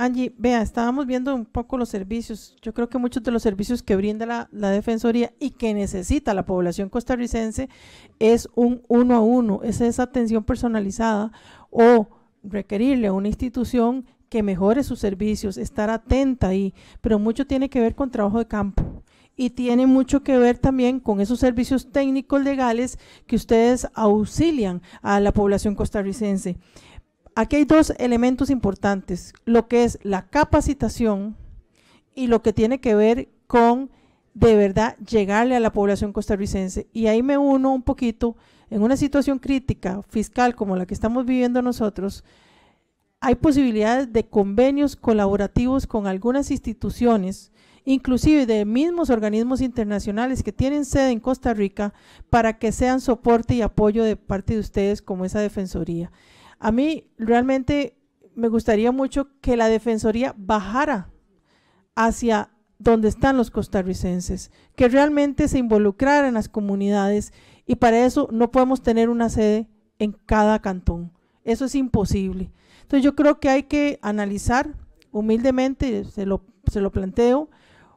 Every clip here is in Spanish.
Angie, vea, estábamos viendo un poco los servicios. Yo creo que muchos de los servicios que brinda la, Defensoría y que necesita la población costarricense es un uno a uno, es esa atención personalizada o requerirle a una institución que mejore sus servicios, estar atenta ahí, pero mucho tiene que ver con trabajo de campo y tiene mucho que ver también con esos servicios técnicos legales que ustedes auxilian a la población costarricense. Aquí hay dos elementos importantes, lo que es la capacitación y lo que tiene que ver con de verdad llegarle a la población costarricense. Y ahí me uno un poquito, en una situación crítica fiscal como la que estamos viviendo nosotros, hay posibilidades de convenios colaborativos con algunas instituciones, inclusive de mismos organismos internacionales que tienen sede en Costa Rica, para que sean soporte y apoyo de parte de ustedes como esa defensoría. A mí realmente me gustaría mucho que la Defensoría bajara hacia donde están los costarricenses, que realmente se involucrara en las comunidades y para eso no podemos tener una sede en cada cantón. Eso es imposible. Entonces yo creo que hay que analizar humildemente, se lo, se lo planteo,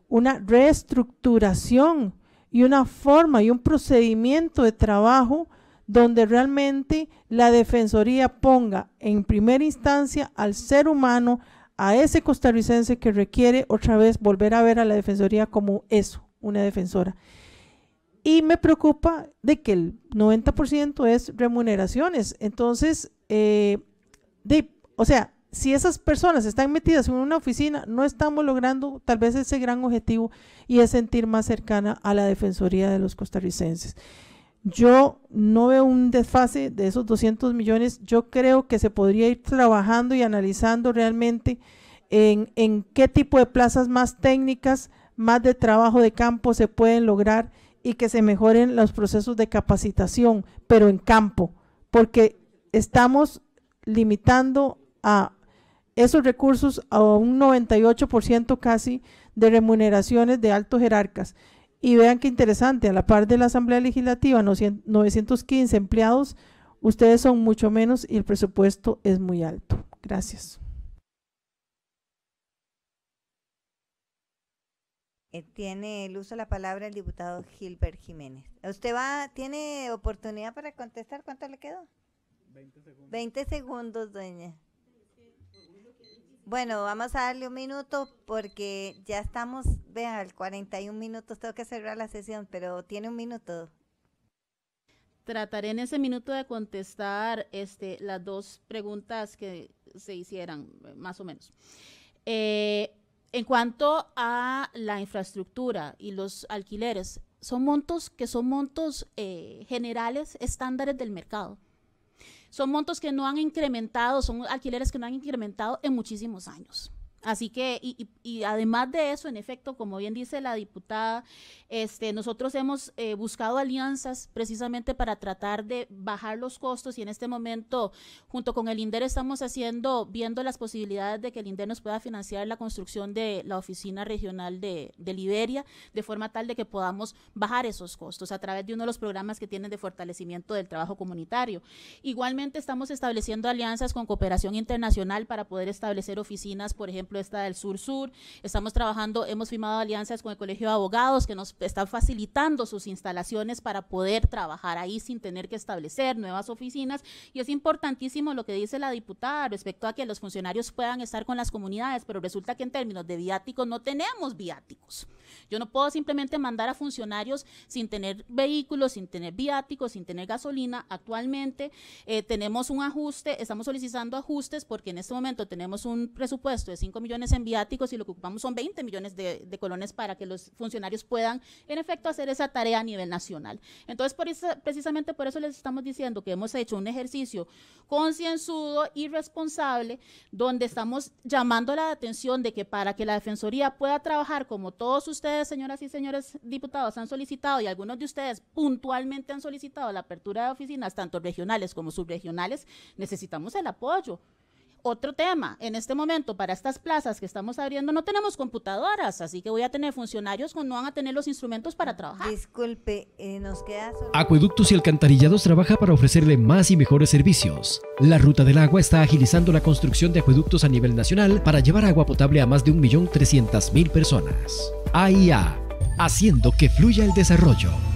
una reestructuración y una forma y un procedimiento de trabajo donde realmente la Defensoría ponga en primera instancia al ser humano, a ese costarricense que requiere otra vez volver a ver a la Defensoría como eso, una defensora. Y me preocupa de que el 90% es remuneraciones. Entonces, eh, de, o sea, si esas personas están metidas en una oficina, no estamos logrando tal vez ese gran objetivo y es sentir más cercana a la Defensoría de los costarricenses. Yo no veo un desfase de esos 200 millones. Yo creo que se podría ir trabajando y analizando realmente en, qué tipo de plazas más técnicas, más de trabajo de campo se pueden lograr y que se mejoren los procesos de capacitación, pero en campo, porque estamos limitando a esos recursos a un 98% casi de remuneraciones de altos jerarcas. Y vean qué interesante, a la par de la Asamblea Legislativa, 915 empleados, ustedes son mucho menos y el presupuesto es muy alto. Gracias. Eh, tiene el uso de la palabra el diputado Gilbert Jiménez. ¿Usted va, tiene oportunidad para contestar? ¿Cuánto le quedó? 20 segundos. 20 segundos, doña. Bueno, vamos a darle un minuto porque ya estamos, vean, al 41 minutos, tengo que cerrar la sesión, pero tiene un minuto. Trataré en ese minuto de contestar este, las dos preguntas que se hicieran, más o menos. Eh, en cuanto a la infraestructura y los alquileres, son montos que son montos eh, generales, estándares del mercado. Son montos que no han incrementado, son alquileres que no han incrementado en muchísimos años. Así que, y, además de eso, en efecto, como bien dice la diputada, este, nosotros hemos eh, buscado alianzas precisamente para tratar de bajar los costos y en este momento, junto con el INDER, estamos haciendo, viendo las posibilidades de que el INDER nos pueda financiar la construcción de la oficina regional de, de Liberia, de forma tal de que podamos bajar esos costos a través de uno de los programas que tienen de fortalecimiento del trabajo comunitario. Igualmente, estamos estableciendo alianzas con cooperación internacional para poder establecer oficinas, por ejemplo, Está esta del Sur-Sur. Estamos trabajando, hemos firmado alianzas con el Colegio de Abogados que nos están facilitando sus instalaciones para poder trabajar ahí sin tener que establecer nuevas oficinas. Y es importantísimo lo que dice la diputada respecto a que los funcionarios puedan estar con las comunidades, pero resulta que en términos de viáticos no tenemos viáticos. Yo no puedo simplemente mandar a funcionarios sin tener vehículos, sin tener viáticos, sin tener gasolina. Actualmente eh, tenemos un ajuste, estamos solicitando ajustes porque en este momento tenemos un presupuesto de 5 millones en viáticos y lo que ocupamos son 20 millones de, colones para que los funcionarios puedan, en efecto, hacer esa tarea a nivel nacional. Entonces, por eso, precisamente por eso les estamos diciendo que hemos hecho un ejercicio concienzudo y responsable, donde estamos llamando la atención de que para que la Defensoría pueda trabajar como todos ustedes, señoras y señores diputados, han solicitado y algunos de ustedes puntualmente han solicitado la apertura de oficinas, tanto regionales como subregionales, necesitamos el apoyo otro tema, en este momento para estas plazas que estamos abriendo no tenemos computadoras, así que voy a tener funcionarios que no van a tener los instrumentos para trabajar. Disculpe, eh, nos queda... Acueductos y Alcantarillados trabaja para ofrecerle más y mejores servicios. La Ruta del Agua está agilizando la construcción de acueductos a nivel nacional para llevar agua potable a más de 1.300.000 personas. AIA, haciendo que fluya el desarrollo.